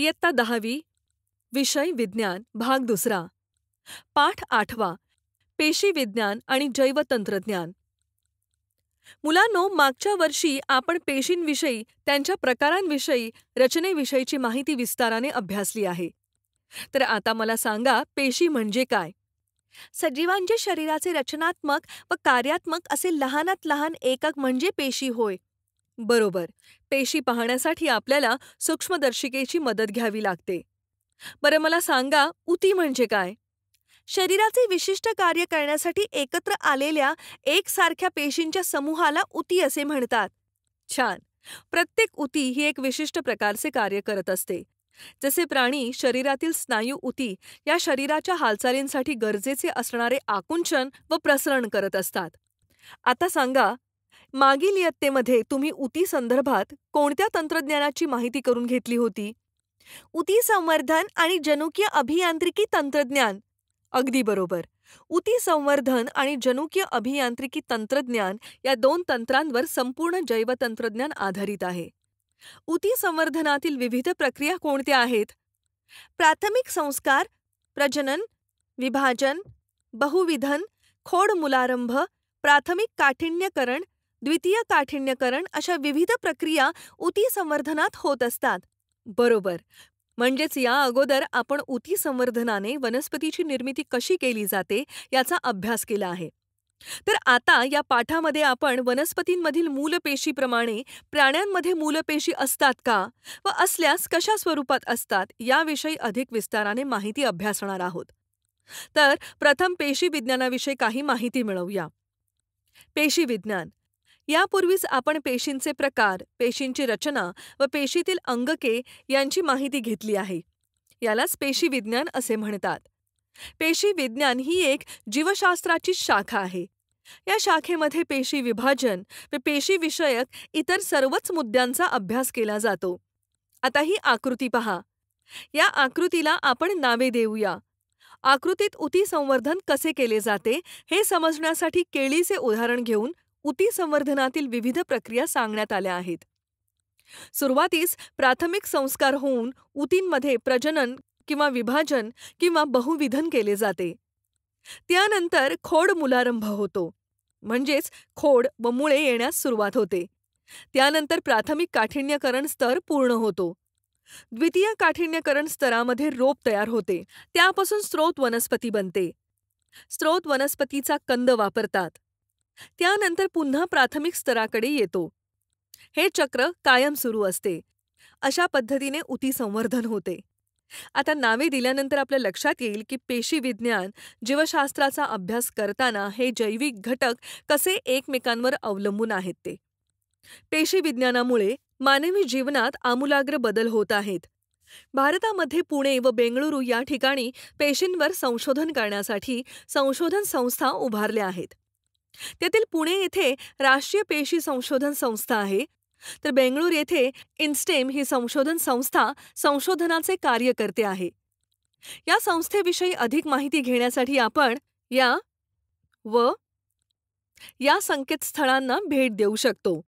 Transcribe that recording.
इयत्ता दहावी विषय विज्ञान भाग दुसरा पाठ आठवा पेशी विज्ञान आणि जैवतंत्रज्ञान मुलांनो मागच्या वर्षी आपण पेशींविषयी त्यांच्या प्रकारांविषयी रचनेविषयीची माहिती विस्ताराने अभ्यासली आहे तर आता मला सांगा पेशी म्हणजे काय सजीवांचे शरीराचे रचनात्मक व कार्यात्मक असे लहानात लहान एकक म्हणजे पेशी होय बरोबर. पेशी पाहण्यासाठी आपल्याला सूक्ष्मदर्शिकेची मदत घ्यावी लागते. बरं मला सांगा, उती म्हणजे काय? शरीराचे विशिष्ट कार्य करण्यासाठी एकत्र आलेल्या एकसारख्या पेशींच्या समूहाला उती असे म्हणतात. छान. प्रत्येक उती ही एक विशिष्ट प्रकारचे कार्य करत असते. जसे प्राणी शरीरातील स्नायू उती या शरीराच्या हालचालींसाठी गरजेचे असणारे आकुंचन व प्रसरण करत असतात. आता सांगा मागील इयत्तेमध्ये तुम्ही उती संदर्भात कोणत्या तंत्रज्ञानाची माहिती करून घेतली होती उती संवर्धन आणि जनुकीय अभियांत्रिकी तंत्रज्ञान अगदी बरोबर उती संवर्धन आणि जनुकीय अभियांत्रिकी तंत्रज्ञान या दोन तंत्रांवर संपूर्ण जैवतंत्रज्ञान आधारित आहे उती संवर्धनातील विविध प्रक्रिया कोणत्या आहेत प्राथमिक संस्कार प्रजनन विभाजन बहुविधन खोड मुलारंभ प्राथमिक काठिण्यकरण द्वितीय काठिण्यकरण अशा विविध प्रक्रिया उती संवर्धनात होत असतात बरोबर म्हणजेच या अगोदर आपण उती संवर्धनाने वनस्पतीची निर्मिती कशी केली जाते याचा अभ्यास केला आहे तर आता या पाठामध्ये आपण वनस्पतींमधील मूलपेशीप्रमाणे प्राण्यांमध्ये मूलपेशी असतात का व असल्यास कशा स्वरूपात असतात याविषयी अधिक विस्ताराने माहिती अभ्यासणार आहोत तर प्रथम पेशी विज्ञानाविषयी काही माहिती मिळवूया पेशी विज्ञान यापूर्वीच आपण पेशींचे प्रकार पेशींची रचना व पेशीतील अंगके यांची माहिती घेतली आहे यालाच पेशी विज्ञान असे म्हणतात पेशी विज्ञान ही एक जीवशास्त्राची शाखा आहे या शाखेमध्ये पेशी विभाजन व पेशीविषयक इतर सर्वच मुद्द्यांचा अभ्यास केला जातो आता ही आकृती पहा या आकृतीला आपण नावे देऊया आकृतीत उती संवर्धन कसे केले जाते हे समजण्यासाठी केळीचे उदाहरण घेऊन उती संवर्धनातील विविध प्रक्रिया सांगण्यात आल्या आहेत सुरुवातीस प्राथमिक संस्कार होऊन उतींमध्ये प्रजनन किंवा विभाजन किंवा बहुविधन केले जाते त्यानंतर खोड मुलारंभ होतो म्हणजेच खोड व मुळे येण्यास सुरुवात होते त्यानंतर प्राथमिक काठिण्यकरण स्तर पूर्ण होतो द्वितीय काठिण्यकरण स्तरामध्ये रोप तयार होते त्यापासून स्रोत वनस्पती बनते स्रोत वनस्पतीचा कंद वापरतात त्यानंतर पुन्हा प्राथमिक स्तराकडे येतो हे चक्र कायम सुरू असते अशा पद्धतीने उती संवर्धन होते आता नावे दिल्यानंतर आपल्या लक्षात येईल की पेशी विज्ञान जीवशास्त्राचा अभ्यास करताना हे जैविक घटक कसे एकमेकांवर अवलंबून आहेत ते पेशी विज्ञानामुळे मानवी जीवनात आमूलाग्र बदल होत आहेत भारतामध्ये पुणे व बेंगळुरू या ठिकाणी पेशींवर संशोधन करण्यासाठी संशोधन संस्था उभारल्या आहेत त्यातील पुणे येथे राष्ट्रीय पेशी संशोधन संस्था आहे तर बेंगळूर येथे इन्स्टेम ही संशोधन संस्था संशोधनाचे कार्य करते आहे या संस्थेविषयी अधिक माहिती घेण्यासाठी आपण या व या संकेतस्थळांना भेट देऊ शकतो